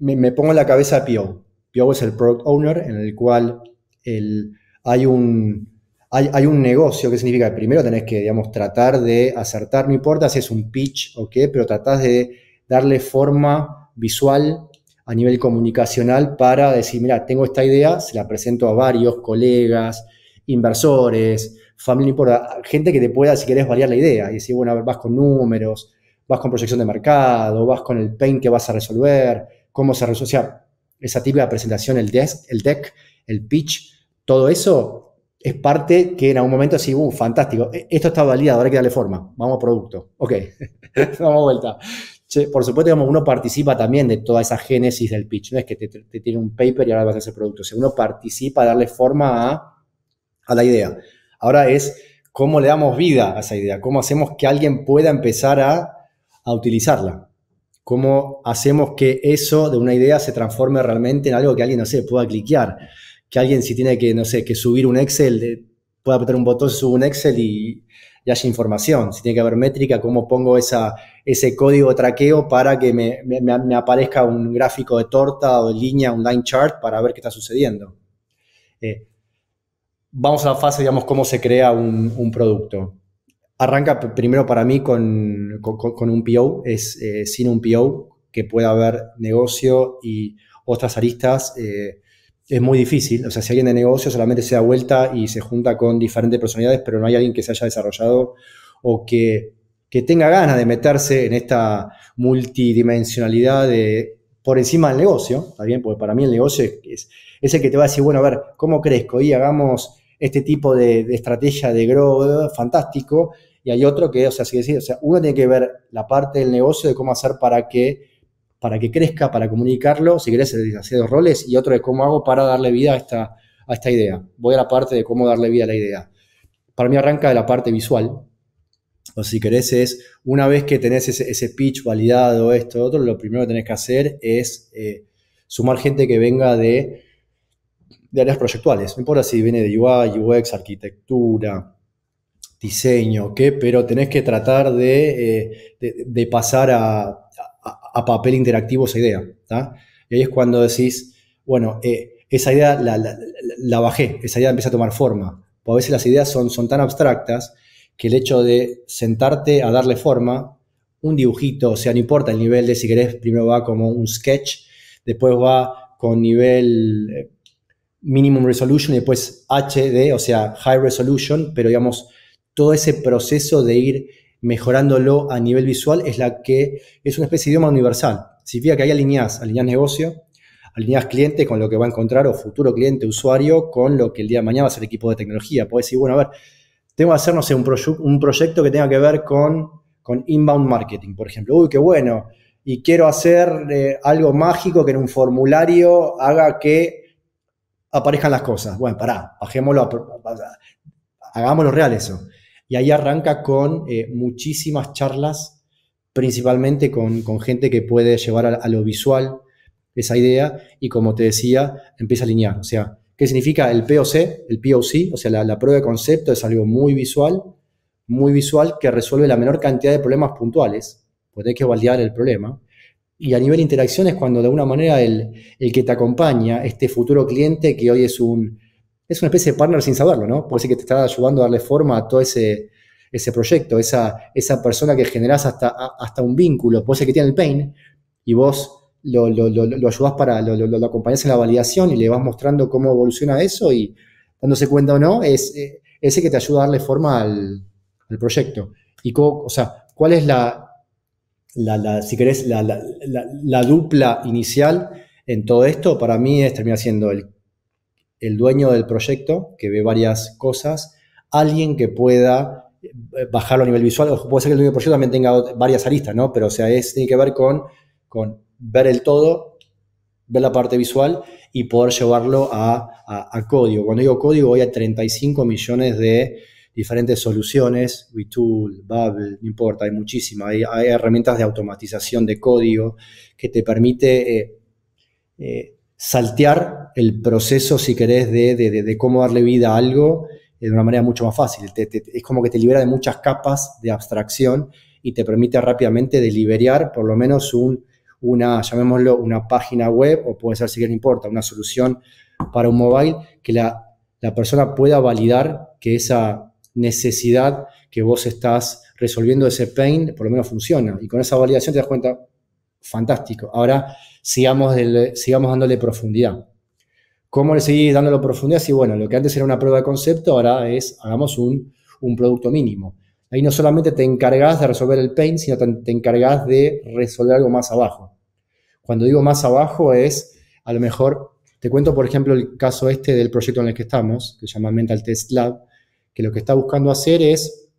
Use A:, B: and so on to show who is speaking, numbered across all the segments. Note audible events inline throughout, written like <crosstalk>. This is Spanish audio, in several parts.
A: me, pongo en la cabeza a Pio. Pio es el product owner en el cual hay, un, hay, un negocio que significa, primero tenés que, digamos, tratar de acertar, no importa si es un pitch o qué, pero tratás de darle forma visual a nivel comunicacional para decir, mira, tengo esta idea, se la presento a varios colegas, inversores, familia, no importa, gente que te pueda, si querés, variar la idea y decir, bueno, vas con números, vas con proyección de mercado, vas con el pain que vas a resolver, cómo se resuelve, esa típica presentación, el desk, el deck, el pitch, todo eso es parte que en algún momento así, uh, fantástico, e, esto está validado, ahora hay que darle forma, vamos a producto, ok, <laughs> vamos vuelta. por supuesto, uno participa también de toda esa génesis del pitch, no es que te, tiene un paper y ahora vas a hacer producto, uno participa a darle forma a, la idea. Ahora es cómo le damos vida a esa idea, cómo hacemos que alguien pueda empezar a utilizarla cómo hacemos que eso de una idea se transforme realmente en algo que alguien, no sé, pueda cliquear. Que alguien si tiene que, no sé, que subir un Excel, pueda apretar un botón, sube un Excel y, haya información. Si tiene que haber métrica, cómo pongo ese código de traqueo para que me, aparezca un gráfico de torta o de línea, un line chart para ver qué está sucediendo. Eh, vamos a la fase, digamos, cómo se crea un producto. Arranca primero para mí con, un PO, es eh, sin un PO que pueda haber negocio y otras aristas. Eh, es muy difícil, o sea, si alguien de negocio solamente se da vuelta y se junta con diferentes personalidades, pero no hay alguien que se haya desarrollado o que, tenga ganas de meterse en esta multidimensionalidad de por encima del negocio, ¿está bien? Porque para mí el negocio es, el que te va a decir, bueno, a ver, ¿cómo crezco? Y hagamos este tipo de, de estrategia de growth fantástico, y hay otro que, o sea, si decir o sea, uno tiene que ver la parte del negocio de cómo hacer para que, para que crezca, para comunicarlo, si querés, hacer dos roles, y otro de cómo hago para darle vida a esta, a esta idea. Voy a la parte de cómo darle vida a la idea. Para mí arranca de la parte visual, o si querés es, una vez que tenés ese, pitch validado, esto, otro, lo primero que tenés que hacer es eh, sumar gente que venga de, de áreas proyectuales, no importa si viene de UI, UX, arquitectura, diseño, ¿qué? pero tenés que tratar de, eh, pasar a, papel interactivo esa idea. Y ahí es cuando decís, bueno, eh, esa idea la, bajé, esa idea empieza a tomar forma. Porque a veces las ideas son, son tan abstractas que el hecho de sentarte a darle forma, un dibujito, o sea, no importa el nivel de si querés, primero va como un sketch, después va con nivel... Eh, minimum resolution y después HD, o sea, high resolution, pero digamos, todo ese proceso de ir mejorándolo a nivel visual es la que es una especie de idioma universal. Si fija que ahí alineás, alineás negocio, alineás cliente con lo que va a encontrar o futuro cliente, usuario, con lo que el día de mañana va a ser equipo de tecnología. Puedes decir, bueno, a ver, tengo que hacer, no sé, un, proyecto que tenga que ver con, con inbound marketing, por ejemplo. Uy, qué bueno. Y quiero hacer eh, algo mágico que en un formulario haga que aparezcan las cosas. Bueno, pará, bajémoslo hagámoslo real eso. Y ahí arranca con eh, muchísimas charlas, principalmente con, gente que puede llevar a, lo visual esa idea y como te decía, empieza a alinear. O sea, ¿qué significa el POC? El POC, o sea, la, prueba de concepto es algo muy visual, muy visual que resuelve la menor cantidad de problemas puntuales, porque hay que validar el problema. Y a nivel interacción cuando de alguna manera el que te acompaña, este futuro cliente que hoy es un es una especie de partner sin saberlo, ¿no? Puede ser que te está ayudando a darle forma a todo ese, ese proyecto, esa, esa persona que generás hasta, hasta un vínculo. Puede ser que tiene el pain y vos lo, lo, ayudás para, lo, lo, acompañás en la validación y le vas mostrando cómo evoluciona eso y dándose cuenta o no, es eh, ese que te ayuda a darle forma al, proyecto. Y o sea, ¿cuál es la, si querés, la, la, dupla inicial en todo esto? Para mí es terminar siendo el el dueño del proyecto, que ve varias cosas, alguien que pueda eh, bajarlo a nivel visual, o puede ser que el dueño del proyecto también tenga varias aristas, ¿no? Pero, o sea, es, tiene que ver con, con ver el todo, ver la parte visual y poder llevarlo a, código. Cuando digo código, voy a 35 millones de diferentes soluciones, WeTool, Bubble, no importa, hay muchísimas. Hay, herramientas de automatización de código que te permite eh, eh, saltear el proceso, si querés, de, cómo darle vida a algo eh, de una manera mucho más fácil. es como que te libera de muchas capas de abstracción y te permite rápidamente deliberar por lo menos un, una, llamémoslo, una página web o puede ser, si importa, una solución para un mobile que la, persona pueda validar que esa necesidad que vos estás resolviendo ese pain por lo menos funciona. Y con esa validación te das cuenta, fantástico. Ahora sigamos, sigamos dándole profundidad. ¿Cómo le seguís dándole profundidad? Si, bueno, lo que antes era una prueba de concepto, ahora es, hagamos un, producto mínimo. Ahí no solamente te encargas de resolver el pain, sino te, te encargas de resolver algo más abajo. Cuando digo más abajo es, a lo mejor, te cuento por ejemplo el caso este del proyecto en el que estamos, que se llama Mental Test Lab, que lo que está buscando hacer es,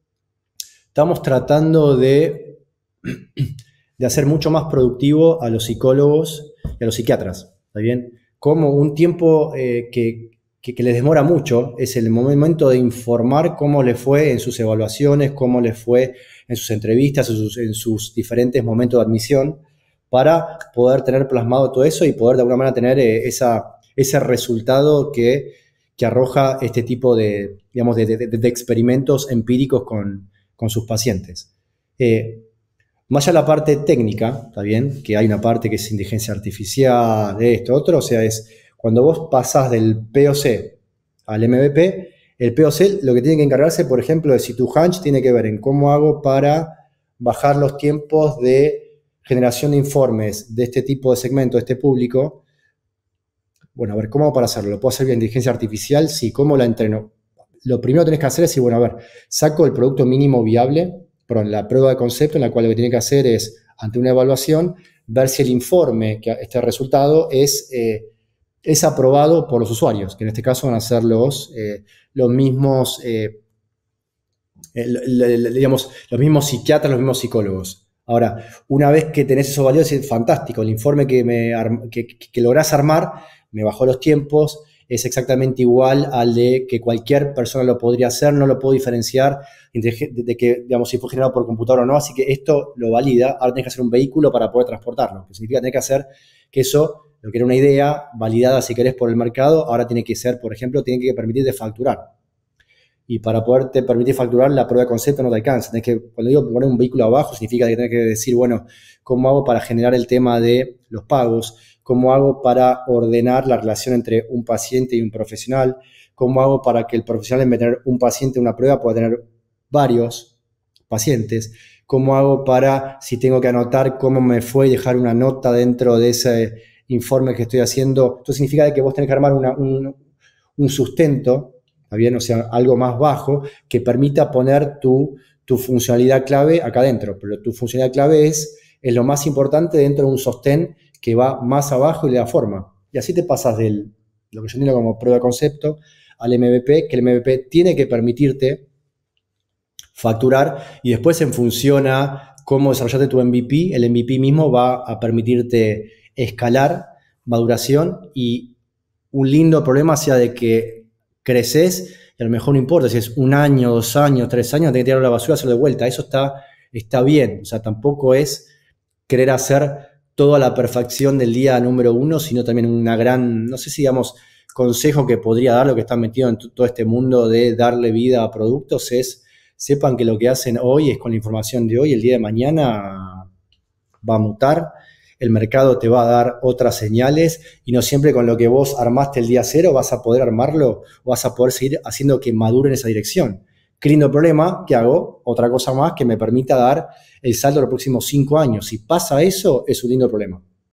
A: estamos tratando de, <clears throat> de hacer mucho más productivo a los psicólogos y a los psiquiatras, ¿está bien? como un tiempo eh, que, les demora mucho, es el momento de informar cómo les fue en sus evaluaciones, cómo les fue en sus entrevistas, en sus, diferentes momentos de admisión, para poder tener plasmado todo eso y poder de alguna manera tener eh, ese resultado que, arroja este tipo de, digamos, de, experimentos empíricos con, sus pacientes. Eh, más allá la parte técnica, ¿está bien? Que hay una parte que es inteligencia artificial, de esto, otro, o sea, es cuando vos pasás del POC al MVP, el POC lo que tiene que encargarse, por ejemplo, de si tu hunch tiene que ver en cómo hago para bajar los tiempos de generación de informes de este tipo de segmento, de este público. Bueno, a ver, ¿cómo hago para hacerlo? ¿Lo puedo hacer vía inteligencia artificial? Sí, ¿cómo la entreno? Lo primero que tenés que hacer es, bueno, a ver, saco el producto mínimo viable perdón, la prueba de concepto en la cual lo que tiene que hacer es, ante una evaluación, ver si el informe, que este resultado, es, eh, es aprobado por los usuarios, que en este caso van a ser los, eh, los mismos, eh, digamos, los mismos psiquiatras, los mismos psicólogos. Ahora, una vez que tenés esos valores, es fantástico, el informe que, me que lográs armar me bajó los tiempos, es exactamente igual al de que cualquier persona lo podría hacer, no lo puedo diferenciar de, que, digamos, si fue generado por computadora o no, así que esto lo valida, ahora tiene que hacer un vehículo para poder transportarlo, que significa tiene que hacer que eso, lo que era una idea validada si querés por el mercado, ahora tiene que ser, por ejemplo, tiene que permitir de facturar, y para poderte permitir facturar, la prueba de concepto no te alcanza. que, cuando digo poner un vehículo abajo, significa que tenés que decir, bueno, ¿cómo hago para generar el tema de los pagos? ¿Cómo hago para ordenar la relación entre un paciente y un profesional? ¿Cómo hago para que el profesional, en vez de tener un paciente en una prueba, pueda tener varios pacientes? ¿Cómo hago para, si tengo que anotar cómo me fue, dejar una nota dentro de ese informe que estoy haciendo? Esto significa que vos tenés que armar un, un sustento bien? o sea, algo más bajo que permita poner tu, funcionalidad clave acá adentro. Pero tu funcionalidad clave es, lo más importante dentro de un sostén que va más abajo y le da forma. Y así te pasas del, lo que yo entiendo como prueba de concepto, al MVP, que el MVP tiene que permitirte facturar y después en función a cómo desarrollaste tu MVP, el MVP mismo va a permitirte escalar maduración y un lindo problema sea de que creces y a lo mejor no importa si es un año, dos años, tres años, tenés que tirar la basura, hacerlo de vuelta. Eso está, está bien. O sea, tampoco es querer hacer toda la perfección del día número uno, sino también una gran, no sé si digamos, consejo que podría dar lo que están metido en todo este mundo de darle vida a productos es sepan que lo que hacen hoy es con la información de hoy, el día de mañana va a mutar el mercado te va a dar otras señales y no siempre con lo que vos armaste el día cero vas a poder armarlo o vas a poder seguir haciendo que madure en esa dirección. Qué lindo problema que hago, otra cosa más que me permita dar el salto de los próximos cinco años. Si pasa eso, es un lindo problema.